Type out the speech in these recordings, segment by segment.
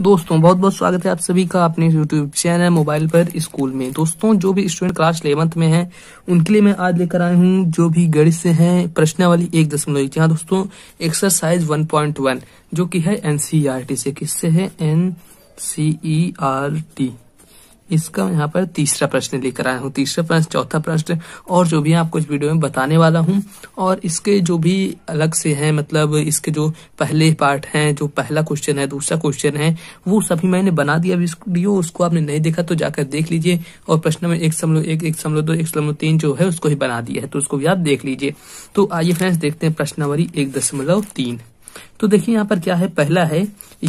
दोस्तों बहुत बहुत स्वागत है आप सभी का अपने यूट्यूब चैनल मोबाइल पर स्कूल में दोस्तों जो भी स्टूडेंट क्लास इलेवंथ में हैं उनके लिए मैं आज लेकर आया हूं जो भी गणित से हैं प्रश्नावली एक दशमलव एक यहाँ दोस्तों एक्सरसाइज वन पॉइंट वन जो कि है एनसीईआरटी e से किससे है N C E R T इसका यहाँ पर तीसरा प्रश्न लेकर आया हूँ तीसरा प्रश्न चौथा प्रश्न और जो भी आपको इस वीडियो में बताने वाला हूँ और इसके जो भी अलग से हैं मतलब इसके जो पहले पार्ट हैं जो पहला क्वेश्चन है दूसरा क्वेश्चन है वो सभी मैंने बना दिया वीडियो उसको आपने नहीं देखा तो जाकर देख लीजिए और प्रश्न में एक समलो एक एक समलो दो एक समलो तीन जो है उसको ही बना दिया है तो उसको भी आप देख लीजिए तो आइए फ्रेंड्स देखते हैं प्रश्नवरी एक दशमलव तीन तो देखिए यहाँ पर क्या है पहला है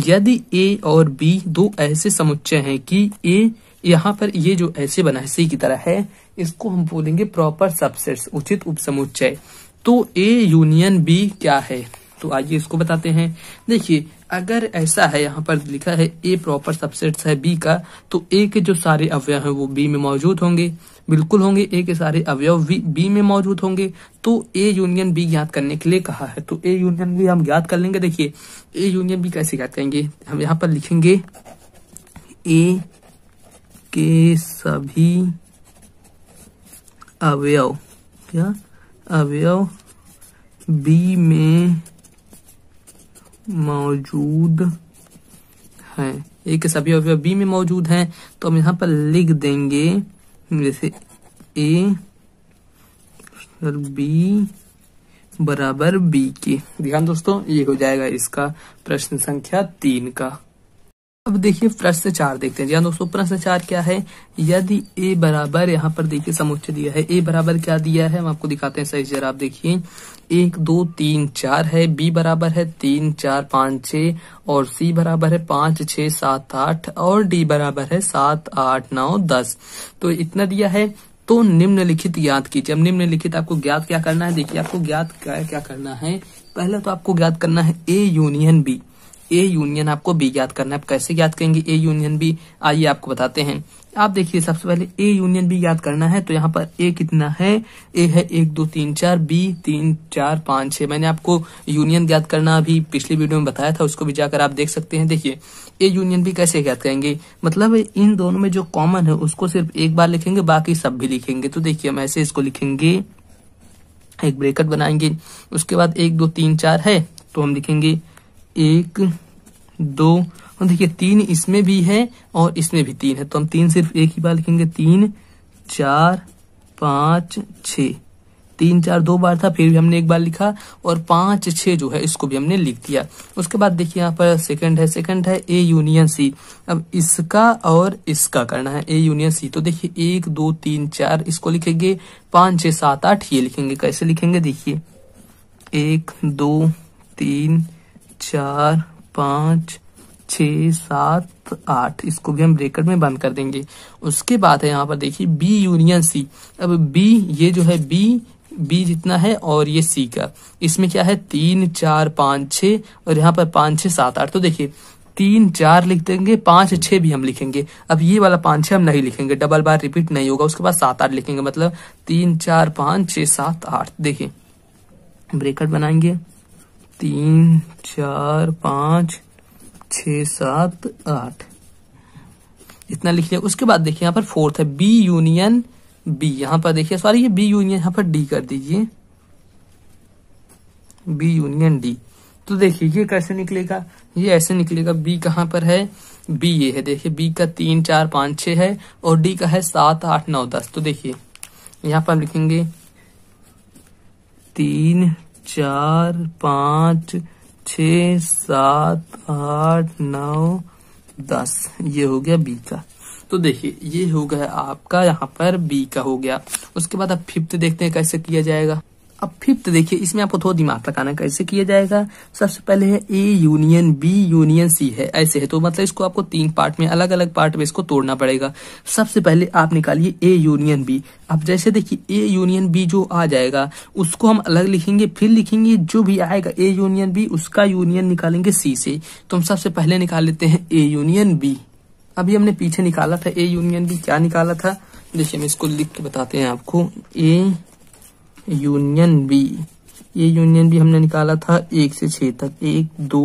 यदि ए और बी दो ऐसे समुच्चय हैं कि ए यहाँ पर ये जो ऐसे बना है सी की तरह है इसको हम बोलेंगे प्रॉपर सबसेट्स उचित उपसमुच्चय तो ए यूनियन बी क्या है तो आइए इसको बताते हैं देखिए अगर ऐसा है यहाँ पर लिखा है ए प्रॉपर सबसेट्स है बी का तो ए के जो सारे अवयव हैं वो बी में मौजूद होंगे बिल्कुल होंगे ए के सारे अवयव बी में मौजूद होंगे तो ए यूनियन बी ज्ञात करने के लिए कहा है तो ए यूनियन बी हम ज्ञात कर लेंगे देखिए ए यूनियन बी कैसे ज्ञात करेंगे हम यहाँ पर लिखेंगे ए के सभी अवयव क्या अवयव बी में मौजूद हैं ए के सभी अवयव बी में मौजूद हैं तो हम यहाँ पर लिख देंगे जैसे ए बी बराबर बी के ध्यान दोस्तों ये हो जाएगा इसका प्रश्न संख्या तीन का अब देखिए प्रश्न चार देखते हैं जी हाँ दोस्तों प्रश्न चार क्या है यदि ए बराबर यहाँ पर देखिए समुच्चय दिया है ए बराबर क्या दिया है हम आपको दिखाते हैं सही जरा आप देखिए एक दो तीन चार है बी बराबर है तीन चार पांच छ और सी बराबर है पांच छ सात आठ और डी बराबर है सात आठ नौ दस तो इतना दिया है तो निम्नलिखित ज्ञात कीजिए अब निम्नलिखित आपको ज्ञात क्या करना है देखिए आपको ज्ञात क्या, क्या करना है पहले तो आपको ज्ञात करना है A union B A union आपको बी ज्ञात करना है आप कैसे ज्ञात करेंगे ए यूनियन बी आइए आपको बताते हैं आप देखिए सबसे पहले ए यूनियन बी ज्ञात करना है तो यहाँ पर ए कितना है ए है एक दो तीन चार बी तीन चार पांच छह मैंने आपको यूनियन ज्ञात करना अभी पिछले वीडियो में बताया था उसको भी जाकर आप देख सकते हैं देखिए ए यूनियन बी कैसे ज्ञात करेंगे मतलब इन दोनों में जो कॉमन है उसको सिर्फ एक बार लिखेंगे बाकी सब भी लिखेंगे तो देखिये हम ऐसे इसको लिखेंगे एक ब्रेकट बनाएंगे उसके बाद एक दो तीन चार है तो हम लिखेंगे एक दो और देखिए तीन इसमें भी है और इसमें भी तीन है तो हम तीन सिर्फ एक ही बार लिखेंगे तीन चार पांच छ तीन चार दो बार था फिर भी हमने एक बार लिखा और पांच छ जो है इसको भी हमने लिख दिया उसके बाद देखिए यहाँ पर सेकंड है सेकंड है ए यूनियन सी अब इसका और इसका करना है ए यूनियन सी तो देखिए एक दो तीन चार इसको लिखेंगे पांच छ सात आठ ये लिखेंगे कैसे लिखेंगे देखिए एक दो तीन चार पाँच छ सात आठ इसको भी हम ब्रेकर में बंद कर देंगे उसके बाद है यहाँ पर देखिए बी यूनियन सी अब बी ये जो है बी बी जितना है और ये सी का इसमें क्या है तीन चार पांच छ और यहाँ पर पांच छः सात आठ तो देखिए तीन चार लिख देंगे पांच छह भी हम लिखेंगे अब ये वाला पांच छह हम नहीं लिखेंगे डबल बार रिपीट नहीं होगा उसके बाद सात आठ लिखेंगे मतलब तीन चार पांच छह सात आठ देखिए ब्रेकर बनाएंगे तीन चार पांच छ सात आठ इतना लिख लिया उसके बाद देखिए यहां पर फोर्थ है बी यूनियन बी यहाँ पर देखिए सॉरी ये बी यूनियन यहाँ पर डी कर दीजिए बी यूनियन डी तो देखिए ये कैसे निकलेगा ये ऐसे निकलेगा बी कहां पर है बी ये है देखिए बी का तीन चार पांच छ है और डी का है सात आठ नौ दस तो देखिए यहां पर लिखेंगे तीन चार पाँच छ सात आठ नौ दस ये हो गया बी का तो देखिए ये हो गया आपका यहाँ पर बी का हो गया उसके बाद आप फिफ्थ देखते हैं कैसे किया जाएगा अब फिफ्थ देखिए इसमें आपको थोड़ा दिमाग लगाना कैसे किया जाएगा सबसे पहले है A union B union C है ऐसे है तो मतलब इसको आपको तीन पार्ट में अलग अलग पार्ट में इसको तोड़ना पड़ेगा सबसे पहले आप निकालिए ए यूनियन बी अब जैसे देखिए ए यूनियन बी जो आ जाएगा उसको हम अलग लिखेंगे फिर लिखेंगे जो भी आएगा ए यूनियन बी उसका यूनियन निकालेंगे सी से तो हम सबसे पहले निकाल लेते हैं ए यूनियन बी अभी हमने पीछे निकाला था ए यूनियन बी क्या निकाला था देखिए हम इसको लिख के बताते हैं आपको ए यूनियन बी ये यूनियन भी हमने निकाला था एक से छ तक एक दो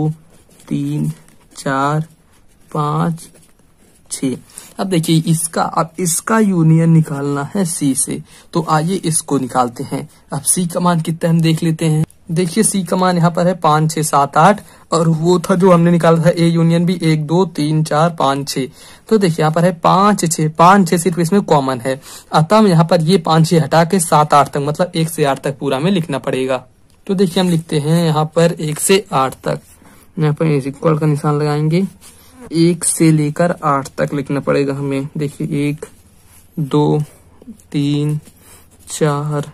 तीन चार पांच छ अब देखिए इसका अब इसका यूनियन निकालना है सी से तो आइए इसको निकालते हैं अब सी का मान कितना हम देख लेते हैं देखिए सी का मान यहाँ पर है पांच छह सात आठ और वो था जो हमने निकाला था ए यूनियन भी एक दो तीन चार पांच छह तो देखिए यहाँ पर है पांच छह पांच छह सिर्फ इसमें कॉमन है अतः हम यहाँ पर ये पांच छह हटा के सात आठ तक मतलब एक से आठ तक पूरा में लिखना पड़ेगा तो देखिए हम लिखते हैं यहाँ पर एक से आठ तक यहाँ पर इक्वल का निशान लगाएंगे एक से लेकर आठ तक लिखना पड़ेगा हमें देखिए एक दो तीन चार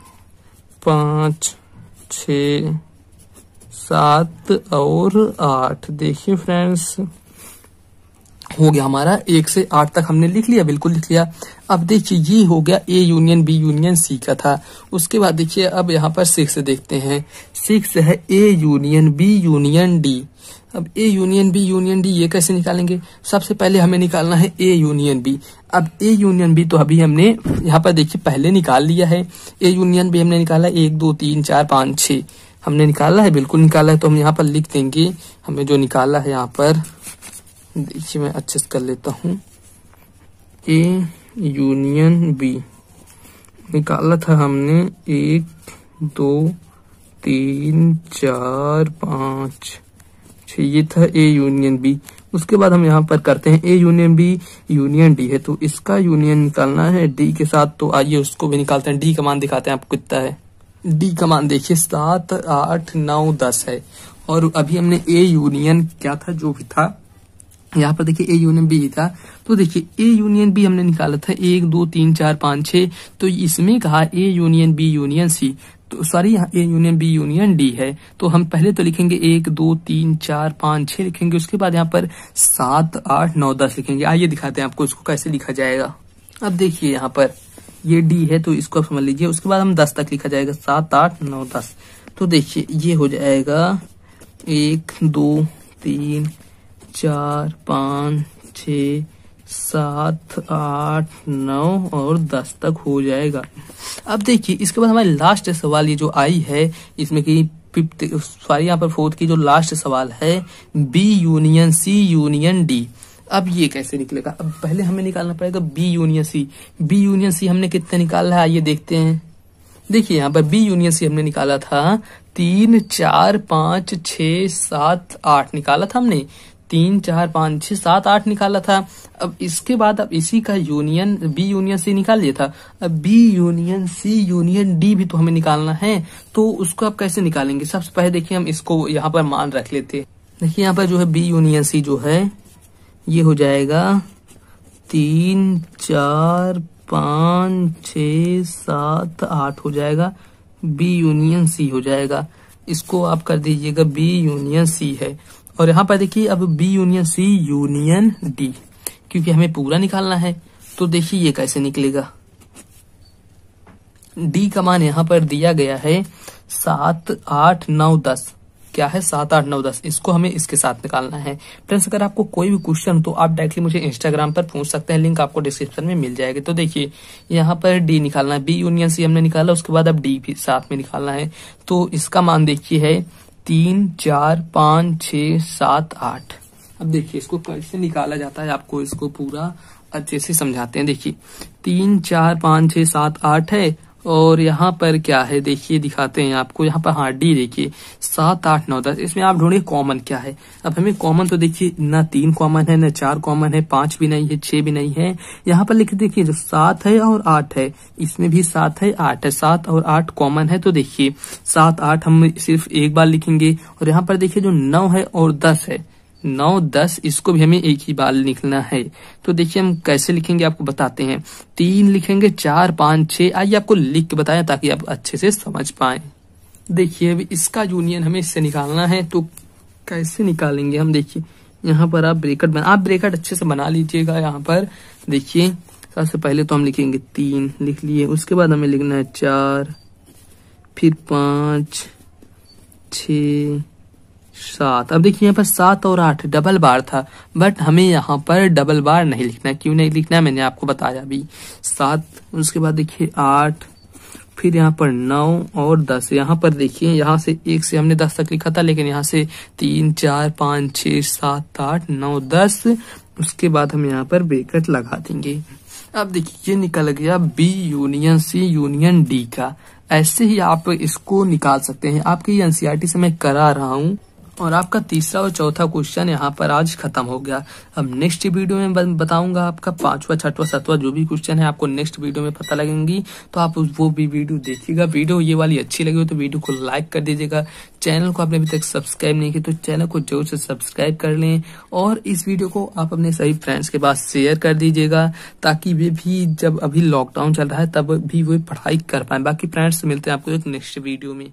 पांच छ सात और आठ देखिए फ्रेंड्स हो गया हमारा एक से आठ तक हमने लिख लिया बिल्कुल लिख लिया अब देखिए ये हो गया A union B union C का था उसके बाद देखिए अब यहाँ पर सिक्स देखते हैं सिक्स है A union B union D अब A union B union D ये कैसे निकालेंगे सबसे पहले हमें निकालना है ए यूनियन बी अब ए यूनियन बी तो अभी हमने यहाँ पर देखिए पहले निकाल लिया है ए यूनियन बी हमने निकाला एक दो तीन चार पांच छ हमने निकाला है बिल्कुल निकाला है तो हम यहाँ पर लिख देंगे हमें जो निकाला है यहाँ पर देखिए मैं अच्छे से कर लेता हूं ए यूनियन बी निकाला था हमने एक दो तीन चार पांच अच्छा ये था ए यूनियन बी उसके बाद हम यहाँ पर करते हैं A union B union D है तो इसका यूनियन निकालना है डी के साथ तो आइए उसको भी निकालते हैं डी कमान दिखाते हैं आपको कितना है डी कमान देखिए सात आठ नौ दस है और अभी हमने ए यूनियन क्या था जो भी था यहाँ पर देखिए ए यूनियन बी था तो देखिए ए यूनियन बी हमने निकाला था एक दो तीन चार पांच छह तो इसमें कहा A union B union C तो सॉरी यहाँ A union B union D है तो हम पहले तो लिखेंगे एक दो तीन चार पांच छह लिखेंगे उसके बाद यहाँ पर सात आठ नौ दस लिखेंगे आइए दिखाते हैं आपको इसको कैसे लिखा जाएगा अब देखिए यहाँ पर ये डी है तो इसको आप समझ लीजिए उसके बाद हम दस तक लिखा जाएगा सात आठ नौ दस तो देखिए ये हो जाएगा एक दो तीन चार पाँच छ सात आठ नौ और दस तक हो जाएगा अब देखिए इसके बाद हमारे लास्ट सवाल ये जो आई है इसमें कि फिफ्थ सॉरी यहाँ पर फोर्थ की जो लास्ट सवाल है B union C union D अब ये कैसे निकलेगा अब पहले हमें निकालना पड़ेगा B union C B union C हमने कितने निकाला है आइए देखते हैं देखिए यहाँ पर बी यूनियन सी हमने निकाला था तीन चार पांच छ सात आठ निकाला था हमने तीन चार पांच छह सात आठ निकाला था अब इसके बाद अब इसी का यूनियन बी यूनियन सी निकाल लिया था अब B union C union D भी तो हमें निकालना है तो उसको आप कैसे निकालेंगे सबसे पहले देखिए हम इसको यहाँ पर मान रख लेते देखिए यहाँ पर जो है बी यूनियन सी जो है ये हो जाएगा तीन चार पांच छ सात आठ हो जाएगा बी यूनियन सी हो जाएगा इसको आप कर दीजिएगा बी यूनियन सी है और यहाँ पर देखिए अब B union C union D क्योंकि हमें पूरा निकालना है तो देखिए ये कैसे निकलेगा डी का मान यहाँ पर दिया गया है सात आठ नौ दस क्या है सात आठ नौ दस इसको हमें इसके साथ निकालना है फ्रेंड्स अगर आपको कोई भी क्वेश्चन तो आप डायरेक्टली मुझे इंस्टाग्राम पर पूछ सकते हैं लिंक आपको डिस्क्रिप्शन में मिल जाएगा तो देखिए यहाँ पर डी निकालना है बी यूनियन सी हमने निकाला उसके बाद अब डी भी साथ में निकालना है तो इसका मान देखिए है तीन चार पांच छ सात आठ अब देखिए इसको कैसे निकाला जाता है आपको इसको पूरा अच्छे से समझाते हैं देखिए तीन चार पाँच छ सात आठ है और यहाँ पर क्या है देखिए दिखाते हैं आपको यहाँ पर हाँ डी देखिए सात आठ नौ दस इसमें आप ढूंढिए कॉमन क्या है अब हमें कॉमन तो देखिए ना तीन कॉमन है ना चार कॉमन है पांच भी नहीं है छह भी नहीं है यहाँ पर लिख देखिए जो सात है और आठ है इसमें भी सात है आठ है सात और आठ कॉमन है तो देखिए सात आठ हम सिर्फ एक बार लिखेंगे और यहाँ पर देखिये जो नौ है और दस है नौ दस इसको भी हमें एक ही बार लिखना है तो देखिए हम कैसे लिखेंगे आपको बताते हैं तीन लिखेंगे चार पांच छह आइए आपको लिख के बताएं ताकि आप अच्छे से समझ पाए देखिए अभी इसका यूनियन हमें इससे निकालना है तो कैसे निकालेंगे हम देखिए यहाँ पर आप ब्रेकट बना आप ब्रेकट अच्छे से बना लीजिएगा यहाँ पर देखिए सबसे पहले तो हम लिखेंगे तीन लिख लिए उसके बाद हमें लिखना है चार फिर पांच छ सात अब देखिए यहाँ पर सात और आठ डबल बार था बट हमें यहाँ पर डबल बार नहीं लिखना क्यों नहीं लिखना मैंने आपको बताया अभी सात उसके बाद देखिए आठ फिर यहाँ पर नौ और दस यहाँ पर देखिए यहाँ से एक से हमने दस तक लिखा था लेकिन यहाँ से तीन चार पाँच छ सात आठ नौ दस उसके बाद हम यहाँ पर ब्रेकट लगा देंगे अब देखिए ये निकल गया B union C union D का ऐसे ही आप इसको निकाल सकते हैं ये एनसीआरटी e से मैं करा रहा हूँ और आपका तीसरा और चौथा क्वेश्चन यहाँ पर आज खत्म हो गया अब नेक्स्ट वीडियो में बताऊंगा आपका पांचवा छठवा सातवा जो भी क्वेश्चन है आपको नेक्स्ट वीडियो में पता लगेंगी तो आप वो भी वीडियो देखिएगा वीडियो ये वाली अच्छी लगी हो तो वीडियो को लाइक कर दीजिएगा चैनल को आपने अभी तक सब्सक्राइब नहीं किया तो चैनल को जरूर से सब्सक्राइब कर लें और इस वीडियो को आप अपने सभी फ्रेंड्स के पास शेयर कर दीजिएगा ताकि वे भी जब अभी लॉकडाउन चल रहा है तब भी वे पढ़ाई कर पाए बाकी फ्रेंड्स मिलते हैं आपको एक नेक्स्ट वीडियो में